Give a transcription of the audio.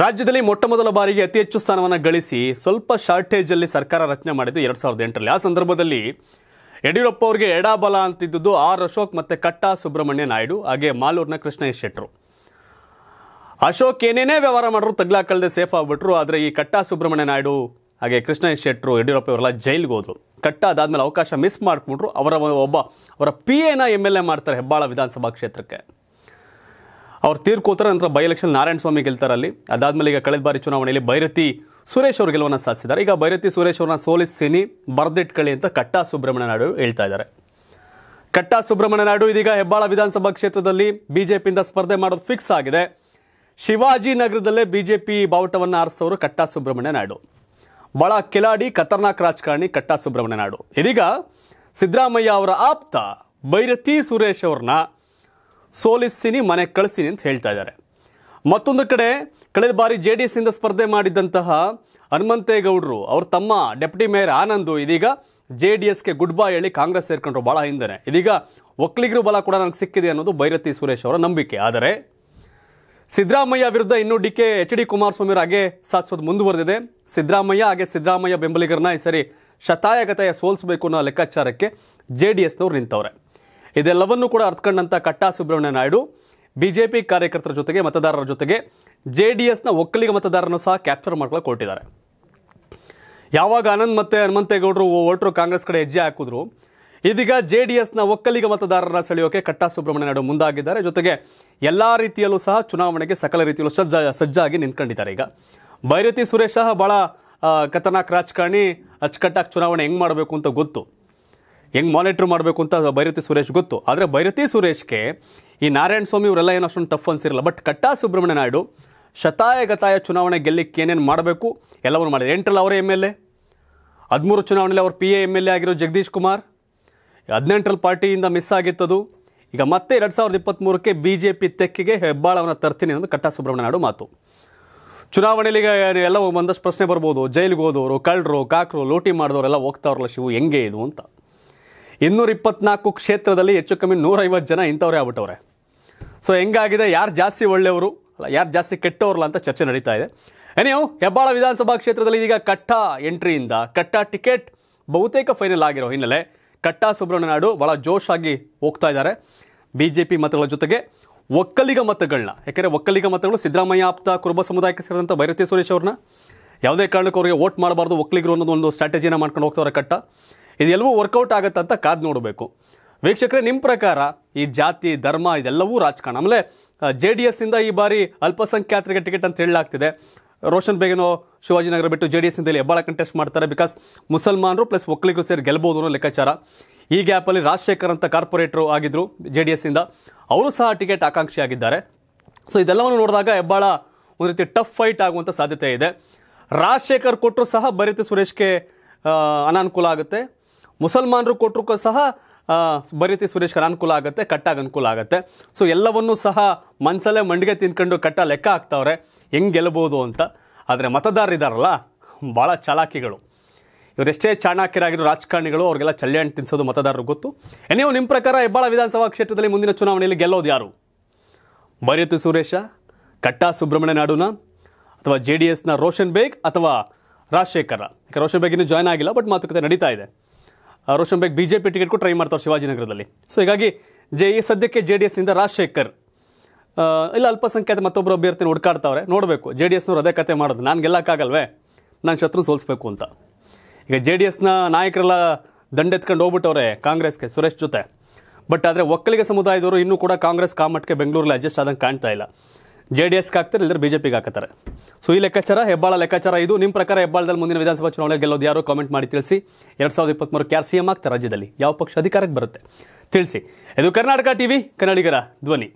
ರಾಜ್ಯದಲ್ಲಿ ಮೊಟ್ಟ ಮೊದಲ ಬಾರಿಗೆ ಅತಿ ಹೆಚ್ಚು ಸ್ಥಾನವನ್ನು ಗಳಿಸಿ ಸ್ವಲ್ಪ ಶಾರ್ಟೇಜ್ ಅಲ್ಲಿ ಸರ್ಕಾರ ರಚನೆ ಮಾಡಿದ್ದು ಎರಡ್ ಸಾವಿರದ ಎಂಟರಲ್ಲಿ ಆ ಸಂದರ್ಭದಲ್ಲಿ ಯಡಿಯೂರಪ್ಪ ಅವರಿಗೆ ಎಡಾಬಲ ಅಂತಿದ್ದುದು ಆರ್ ಅಶೋಕ್ ಮತ್ತೆ ಕಟ್ಟಾ ಸುಬ್ರಹ್ಮಣ್ಯ ನಾಯ್ಡು ಹಾಗೆ ಮಾಲೂರಿನ ಕೃಷ್ಣೇಶ್ ಶೆಟ್ಟರು ಅಶೋಕ್ ಏನೇನೇ ವ್ಯವಹಾರ ಮಾಡಿದ್ರು ಕಳ್ದೆ ಸೇಫ್ ಆಗ್ಬಿಟ್ರು ಆದರೆ ಈ ಕಟ್ಟಾ ಸುಬ್ರಹ್ಮಣ್ಯ ನಾಯ್ಡು ಹಾಗೆ ಕೃಷ್ಣೇಶ್ ಶೆಟ್ಟರು ಯಡಿಯೂರಪ್ಪ ಅವರೆಲ್ಲ ಜೈಲ್ಗೆ ಹೋದ್ರು ಕಟ್ಟ ಅದಾದ್ಮೇಲೆ ಅವಕಾಶ ಮಿಸ್ ಮಾಡ್ಕೊಂಡ್ರು ಅವರ ಒಬ್ಬ ಅವರ ಪಿ ಎನ ಎಂ ಎಲ್ ಎ ಮಾಡ್ತಾರೆ ಹೆಬ್ಬಾಳ ವಿಧಾನಸಭಾ ಕ್ಷೇತ್ರಕ್ಕೆ ಅವ್ರು ತೀರ್ಕೋತಾರೆ ನಂತರ ಬೈ ಎಲೆಕ್ಷನ್ ನಾರಾಯಣ ಸ್ವಾಮಿ ಗೆಲ್ತಾರಲ್ಲಿ ಅಲ್ಲಿ ಅದಾದ್ಮೇಲೆ ಈಗ ಕಳೆದ ಬಾರಿ ಚುನಾವಣೆಯಲ್ಲಿ ಬೈರತಿ ಸುರೇಶ್ ಅವರು ಗೆಲುವನ್ನು ಸಾಧಿಸಿದ್ದಾರೆ ಈಗ ಬೈರತಿ ಸುರೇಶ್ ಅವರನ್ನ ಸೋಲಿಸ್ತೀನಿ ಬರೆದಿಟ್ಕೊಳ್ಳಿ ಅಂತ ಕಟ್ಟಾ ಸುಬ್ರಹ್ಮಣ್ಯ ನಾಯ್ಡು ಹೇಳ್ತಾ ಇದ್ದಾರೆ ಕಟ್ಟಾ ಸುಬ್ರಹ್ಮಣ್ಯ ನಾಯ್ಡು ಇದೀಗ ಹೆಬ್ಬಾಳ ವಿಧಾನಸಭಾ ಕ್ಷೇತ್ರದಲ್ಲಿ ಬಿಜೆಪಿಯಿಂದ ಸ್ಪರ್ಧೆ ಮಾಡೋದು ಫಿಕ್ಸ್ ಆಗಿದೆ ನಗರದಲ್ಲೇ ಬಿಜೆಪಿ ಬಾವುಟವನ್ನು ಆರಿಸೋರು ಕಟ್ಟಾ ಸುಬ್ರಹ್ಮಣ್ಯ ನಾಯ್ಡು ಬಹಳ ಕಿಲಾಡಿ ಖತರ್ನಾಕ್ ರಾಜಕಾರಣಿ ಕಟ್ಟಾ ಸುಬ್ರಹ್ಮಣ್ಯ ನಾಯ್ಡು ಇದೀಗ ಸಿದ್ದರಾಮಯ್ಯ ಅವರ ಆಪ್ತ ಬೈರತಿ ಸುರೇಶ್ ಅವ್ರನ್ನ ಸೋಲಿಸ್ತೀನಿ ಮನೆ ಕಳಿಸ್ತೀನಿ ಅಂತ ಹೇಳ್ತಾ ಇದ್ದಾರೆ ಮತ್ತೊಂದು ಕಡೆ ಕಳೆದ ಬಾರಿ ಜೆ ಡಿ ಎಸ್ ಇಂದ ಸ್ಪರ್ಧೆ ಮಾಡಿದ್ದಂತಹ ಹನುಮಂತೇಗೌಡರು ಅವ್ರ ತಮ್ಮ ಡೆಪ್ಟಿ ಮೇಯರ್ ಆನಂದು ಇದೀಗ ಜೆ ಡಿ ಎಸ್ಗೆ ಗುಡ್ ಬೈ ಹೇಳಿ ಕಾಂಗ್ರೆಸ್ ಸೇರ್ಕೊಂಡ್ರು ಭಾಳ ಹಿಂದೆ ಇದೀಗ ಒಕ್ಕಲಿಗರು ಬಲ ಕೂಡ ನನಗೆ ಸಿಕ್ಕಿದೆ ಅನ್ನೋದು ಭೈರತಿ ಸುರೇಶ್ ಅವರ ನಂಬಿಕೆ ಆದರೆ ಸಿದ್ದರಾಮಯ್ಯ ವಿರುದ್ಧ ಇನ್ನೂ D K H D Kumaraswamy ಹಾಗೆ ಸಾಧಿಸೋದು ಮುಂದುವರೆದಿದೆ ಸಿದ್ದರಾಮಯ್ಯ ಹಾಗೆ ಸಿದ್ದರಾಮಯ್ಯ ಬೆಂಬಲಿಗರನ್ನ ಈ ಸರಿ ಶತಾಯಗತಾಯ ಸೋಲಿಸಬೇಕು ಅನ್ನೋ ಲೆಕ್ಕಾಚಾರಕ್ಕೆ ಜೆ ಡಿ ಎಸ್ನವ್ರು ನಿಂತವ್ರೆ ಇದೆಲ್ಲವನ್ನೂ ಕೂಡ ಅರ್ಥಕೊಂಡಂಥ ಕಟ್ಟಾ ಸುಬ್ರಹ್ಮಣ್ಯ ನಾಯ್ಡು ಬಿಜೆಪಿ ಕಾರ್ಯಕರ್ತರ ಜೊತೆಗೆ ಮತದಾರರ ಜೊತೆಗೆ ಜೆ ಡಿ ಎಸ್ನ ಒಕ್ಕಲಿಗ ಮತದಾರರನ್ನು ಸಹ ಕ್ಯಾಪ್ಚರ್ ಮಾಡ್ಕೊಳ್ಳೋಕೆ ಕೊಟ್ಟಿದ್ದಾರೆ ಯಾವಾಗ ಆನಂದ್ ಮತ್ತು ಹನುಮಂತೇಗೌಡರು ವೋಟರು ಕಾಂಗ್ರೆಸ್ ಕಡೆ ಹೆಜ್ಜೆ ಹಾಕಿದ್ರು ಇದೀಗ ಜೆ ಡಿ ಎಸ್ನ ಒಕ್ಕಲಿಗ ಮತದಾರರನ್ನ ಸೆಳೆಯೋಕೆ ಕಟ್ಟಾ ಸುಬ್ರಹ್ಮಣ್ಯ ನಾಯ್ಡು ಮುಂದಾಗಿದ್ದಾರೆ ಜೊತೆಗೆ ಎಲ್ಲ ರೀತಿಯಲ್ಲೂ ಸಹ ಚುನಾವಣೆಗೆ ಸಕಲ ರೀತಿಯಲ್ಲೂ ಸಜ್ಜ ಸಜ್ಜಾಗಿ ನಿಂತ್ಕೊಂಡಿದ್ದಾರೆ ಈಗ ಭೈರತಿ ಸುರೇಶ್ ಸಹ ಭಾಳ ಕಥನಾಕ್ ರಾಜಕಾರಣಿ ಅಚ್ಚುಕಟ್ಟಾಗಿ ಚುನಾವಣೆ ಹೆಂಗೆ ಮಾಡಬೇಕು ಅಂತ ಗೊತ್ತು ಹೆಂಗೆ ಮಾನಿಟ್ರ್ ಮಾಡಬೇಕು ಅಂತ ಭೈರತಿ ಸುರೇಶ್ ಗೊತ್ತು ಆದರೆ ಭೈರತಿ ಸುರೇಶ್ಗೆ ಈ ನಾರಾಯಣ ಸ್ವಾಮಿ ಇವರೆಲ್ಲ ಏನು ಅಷ್ಟೊಂದು ಟಫ್ ಅನ್ಸಿರಲ್ಲ ಬಟ್ ಕಟ್ಟಾ ಸುಬ್ರಹ್ಮಣ್ಯ ನಾಯ್ಡು ಶತಾಯ ಗತಾಯ ಚುನಾವಣೆ ಗೆಲ್ಲಿಕ್ಕೆ ಏನೇನು ಮಾಡಬೇಕು ಎಲ್ಲವನ್ನು ಮಾಡಿದ್ರು ಎಂಟರಲ್ಲಿ ಅವರೇ ಎಮ್ ಎಲ್ ಎ ಹದಿಮೂರು ಚುನಾವಣೆಯಲ್ಲಿ ಅವ್ರ P A M L A ಆಗಿರೋ ಜಗದೀಶ್ ಕುಮಾರ್ ಹದಿನೆಂಟರಲ್ಲಿ ಪಾರ್ಟಿಯಿಂದ ಮಿಸ್ ಆಗಿತ್ತದು ಈಗ ಮತ್ತೆ ಎರಡು ಸಾವಿರದ ಇಪ್ಪತ್ತ್ಮೂರಕ್ಕೆ ಬಿ ಜೆ ಪಿ ತೆಕ್ಕಿಗೆ ಹೆಬ್ಬಾಳವನ್ನು ತರ್ತೀನಿ ಅನ್ನೋದು ಕಟ್ಟಾ ಸುಬ್ರಹ್ಮಣ್ಯ ನಾಯ್ಡು ಮಾತು ಚುನಾವಣೆಯಲ್ಲಿ ಎಲ್ಲ ಒಂದಷ್ಟು ಪ್ರಶ್ನೆ ಬರ್ಬೋದು ಜೈಲಿಗೆ ಹೋದವರು ಕಳ್ಳರು ಕಾಕರು ಲೂಟಿ ಮಾಡಿದವರೆಲ್ಲ ಹೋಗ್ತಾವ್ರಲ್ಲ ಶಿವು ಹೆಂಗೆ ಇದು ಅಂತ ಇನ್ನೂರ ಇಪ್ಪತ್ನಾಲ್ಕು ಕ್ಷೇತ್ರದಲ್ಲಿ ಹೆಚ್ಚು ಕಮ್ಮಿ ನೂರೈವತ್ತು ಜನ ಇಂಥವ್ರೇ ಆಗ್ಬಿಟ್ಟವ್ರೆ ಸೊ ಹೆಂಗಾಗಿದೆ ಯಾರು ಜಾಸ್ತಿ ಒಳ್ಳೆಯವರು ಅಲ್ಲ ಯಾರು ಜಾಸ್ತಿ ಕೆಟ್ಟವ್ರಲ್ಲ ಅಂತ ಚರ್ಚೆ ನಡೀತಾ ಇದೆ ಏನೇ ಹೆಬ್ಬಾಳ ವಿಧಾನಸಭಾ ಕ್ಷೇತ್ರದಲ್ಲಿ ಈಗ ಕಟ್ಟ ಎಂಟ್ರಿಯಿಂದ ಕಟ್ಟ ಟಿಕೆಟ್ ಬಹುತೇಕ ಫೈನಲ್ ಆಗಿರೋ ಹಿನ್ನೆಲೆ ಕಟ್ಟ ಸುಬ್ರಹ್ಮಣ್ಯನಾಡು ಭಾಳ ಜೋಶಾಗಿ ಹೋಗ್ತಾ ಇದ್ದಾರೆ ಬಿ ಜೆ ಪಿ ಮತಗಳ ಜೊತೆಗೆ ಒಕ್ಕಲಿಗ ಮತಗಳನ್ನ ಯಾಕೆಂದರೆ ಒಕ್ಕಲಿಗ ಮತಗಳು ಸಿದ್ದರಾಮಯ್ಯ ಆಪ್ತ ಕುರುಬ ಸಮುದಾಯಕ್ಕೆ ಸೇರಿದಂಥ ಭೈರತಿ ಸುರೇಶ್ ಅವ್ರನ್ನ ಯಾವುದೇ ಕಾರಣಕ್ಕೂ ಅವರಿಗೆ ವೋಟ್ ಮಾಡಬಾರ್ದು ಒಕ್ಕಲಿಗರು ಅನ್ನೋದು ಒಂದು ಸ್ಟ್ರಾಟಜಿನ ಮಾಡ್ಕೊಂಡು ಹೋಗ್ತವ್ರೆ ಕಟ್ಟ ಇದೆಲ್ಲವೂ ವರ್ಕೌಟ್ ಅಂತ ಕಾದು ನೋಡಬೇಕು ವೀಕ್ಷಕರೇ ನಿಮ್ಮ ಪ್ರಕಾರ ಈ ಜಾತಿ ಧರ್ಮ ಇದೆಲ್ಲವೂ ರಾಜಕಾರಣ ಆಮೇಲೆ ಜೆ ಡಿ ಎಸ್ಸಿಂದ ಈ ಬಾರಿ ಅಲ್ಪಸಂಖ್ಯಾತರಿಗೆ ಟಿಕೆಟ್ ಅಂತ ಹೇಳಲಾಗ್ತಿದೆ ರೋಷನ್ ಬೇಗನೋ ಶಿವಾಜಿನಗರ ಬಿಟ್ಟು ಜೆ ಡಿ ಎಸ್ಸಿಂದ ಹೆಬ್ಬಾಳ ಕಂಟೆಸ್ಟ್ ಮಾಡ್ತಾರೆ ಬಿಕಾಸ್ ಮುಸಲ್ಮಾನರು ಪ್ಲಸ್ ಒಕ್ಕಲಿಗರು ಸೇರಿ ಗೆಲ್ಬೋದು ಅನ್ನೋ ಲೆಕ್ಕಾಚಾರ ಈ ಗ್ಯಾಪಲ್ಲಿ ರಾಜಶೇಖರ್ ಅಂತ ಕಾರ್ಪೊರೇಟ್ರು ಆಗಿದ್ದರು ಜೆ ಡಿ ಎಸ್ಸಿಂದ ಅವರು ಸಹ ಟಿಕೆಟ್ ಆಕಾಂಕ್ಷಿ ಆಗಿದ್ದಾರೆ ಸೊ ಇದೆಲ್ಲವನ್ನು ನೋಡಿದಾಗ ಹೆಬ್ಬಾಳ ಒಂದು ರೀತಿ ಟಫ್ ಫೈಟ್ ಆಗುವಂಥ ಸಾಧ್ಯತೆ ಇದೆ ರಾಜಶೇಖರ್ ಕೊಟ್ಟರು ಸಹ ಬರೀತು ಸುರೇಶ್ಗೆ ಅನಾನುಕೂಲ ಆಗುತ್ತೆ ಮುಸಲ್ಮಾನರು ಕೊಟ್ಟರು ಸಹ ಬರೀತಿ ಸುರೇಶ್ ಅನುಕೂಲ ಆಗುತ್ತೆ ಕಟ್ಟಾಗ ಅನುಕೂಲ ಆಗುತ್ತೆ ಸೊ ಎಲ್ಲವನ್ನೂ ಸಹ ಮನಸಲ್ಲೇ ಮಂಡಿಗೆ ತಿನ್ಕೊಂಡು ಕಟ್ಟ ಲೆಕ್ಕ ಹಾಕ್ತಾವ್ರೆ ಹೆಂಗೆ ಗೆಲ್ಬೋದು ಅಂತ ಆದರೆ ಮತದಾರರಿದ್ದಾರಲ್ಲ ಭಾಳ ಚಾಲಾಕಿಗಳು ಇವರೆಷ್ಟೇ ಚಾಣಾಕ್ಯರಾಗಿರೋ ರಾಜಕಾರಣಿಗಳು ಅವ್ರಿಗೆಲ್ಲ ಚಳ್ಳೆ ತಿನ್ಸೋದು ಮತದಾರರು ಗೊತ್ತು ಏನೇ ನಿಮ್ಮ ಪ್ರಕಾರ ಹೆಬ್ಬಾಳ ವಿಧಾನಸಭಾ ಕ್ಷೇತ್ರದಲ್ಲಿ ಮುಂದಿನ ಚುನಾವಣೆಯಲ್ಲಿ ಗೆಲ್ಲೋದು ಯಾರು ಬರೀತಿ ಸುರೇಶ ಕಟ್ಟಾ ಸುಬ್ರಹ್ಮಣ್ಯ ನಾಡುನ ಅಥವಾ ಜೆ ಡಿ ಎಸ್ನ ರೋಷನ್ ಬೇಗ್ ಅಥವಾ ರಾಜಶೇಖರ ಯಾಕೆ ರೋಷನ್ ಬೇಗ್ ಇನ್ನೂ ಜಾಯ್ನ್ ಆಗಿಲ್ಲ ಬಟ್ ಮಾತುಕತೆ ನಡೀತಾ ಇದೆ ರೋಷನ್ ಬೇಗ್ ಬಿಜೆಪಿ ಟಿಕೆಟ್ಗೂ ಟ್ರೈ ಮಾಡ್ತಾರೆ ಶಿವಾಜಿನಗರದಲ್ಲಿ ಸೊ ಹೀಗಾಗಿ ಜೆ ಸದ್ಯಕ್ಕೆ ಜೆ ಡಿ ಎಸ್ನಿಂದ ರಾಜಶೇಖರ್ ಇಲ್ಲ ಅಲ್ಪಸಂಖ್ಯಾತ ಮತ್ತೊಬ್ಬರು ಅಭ್ಯರ್ಥಿನ ಹುಡ್ಕಾಡ್ತಾವ್ರೆ ನೋಡಬೇಕು ಜೆ ಡಿ ಎಸ್ನವ್ರು ಅದೇ ಕತೆ ಮಾಡೋದು ನಾನು ಗೆಲ್ಲಕ್ಕಾಗಲ್ವೇ ನಾನು ಶತ್ರು ಸೋಲಿಸ್ಬೇಕು ಅಂತ ಈಗ ಜೆ ಡಿ ಎಸ್ನ ನಾಯಕರೆಲ್ಲ ದಂಡೆತ್ಕೊಂಡು ಹೋಗ್ಬಿಟ್ಟವ್ರೆ ಕಾಂಗ್ರೆಸ್ಗೆ ಸುರೇಶ್ ಜೊತೆ ಬಟ್ ಆದರೆ ಒಕ್ಕಲಿಗ ಸಮುದಾಯದವರು ಇನ್ನೂ ಕೂಡ ಕಾಂಗ್ರೆಸ್ ಕಾಮಟ್ಗೆ ಬೆಂಗಳೂರಲ್ಲಿ ಅಡ್ಜಸ್ಟ್ ಆದಂಗೆ ಕಾಣ್ತಾ ಇಲ್ಲ ಜೆ ಡಿ ಎಸ್ಗೆ ಹಾಕ್ತಾರೆ ಇಲ್ಲದ್ರೆ ಬಿಜೆಪಿಗೆ ಹಾಕ್ತಾರೆ ಸೊ ಈ ಲೆಕ್ಕಾಚಾರ ಹೆಬ್ಬಾಳ ಲೆಕ್ಕಾಚಾರ ಇದು ನಿಮ್ಮ ಪ್ರಕಾರ ಹೆಬ್ಬಾಳದಲ್ಲಿ ಮುಂದಿನ ವಿಧಾನಸಭಾ ಚುನಾವಣೆ ಗೆಲ್ಲೋದು ಯಾರು ಕಾಮೆಂಟ್ ಮಾಡಿ ತಿಳಿಸಿ ಎರಡು ಸಾವಿರದ ಇಪ್ಪತ್ತ್ಮೂರಕ್ಕೆ ಯಾರು ಸಿ ಎಂ ಆಗ್ತಾರೆ ರಾಜ್ಯದಲ್ಲಿ ಯಾವ ಪಕ್ಷ ಅಧಿಕಾರಕ್ಕೆ ಬರುತ್ತೆ ತಿಳಿಸಿ ಇದು ಕರ್ನಾಟಕ ಟಿವಿ ಕನ್ನಡಿಗರ ಧ್ವನಿ